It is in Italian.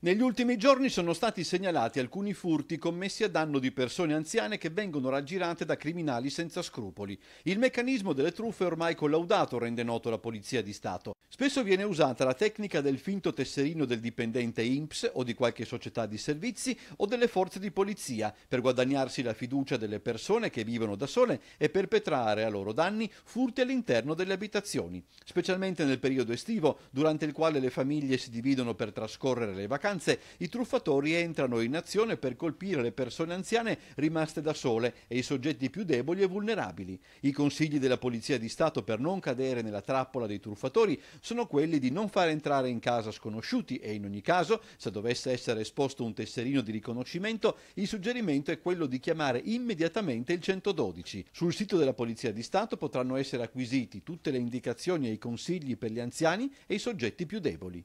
Negli ultimi giorni sono stati segnalati alcuni furti commessi a danno di persone anziane che vengono raggirate da criminali senza scrupoli. Il meccanismo delle truffe è ormai collaudato, rende noto la Polizia di Stato. Spesso viene usata la tecnica del finto tesserino del dipendente INPS o di qualche società di servizi o delle forze di polizia per guadagnarsi la fiducia delle persone che vivono da sole e perpetrare a loro danni furti all'interno delle abitazioni, specialmente nel periodo estivo, durante il quale le famiglie si dividono per trascorrere le vacanze vacanze i truffatori entrano in azione per colpire le persone anziane rimaste da sole e i soggetti più deboli e vulnerabili. I consigli della Polizia di Stato per non cadere nella trappola dei truffatori sono quelli di non far entrare in casa sconosciuti e in ogni caso, se dovesse essere esposto un tesserino di riconoscimento, il suggerimento è quello di chiamare immediatamente il 112. Sul sito della Polizia di Stato potranno essere acquisiti tutte le indicazioni e i consigli per gli anziani e i soggetti più deboli.